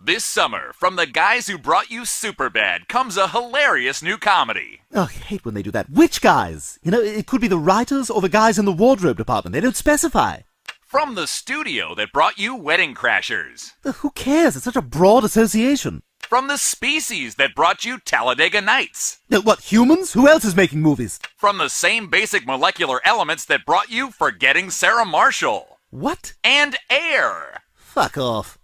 This summer, from the guys who brought you Superbad comes a hilarious new comedy. Oh, I hate when they do that. Which guys? You know, it could be the writers or the guys in the wardrobe department. They don't specify. From the studio that brought you Wedding Crashers. Who cares? It's such a broad association. From the species that brought you Talladega Nights. What, humans? Who else is making movies? From the same basic molecular elements that brought you Forgetting Sarah Marshall. What? And Air. Fuck off.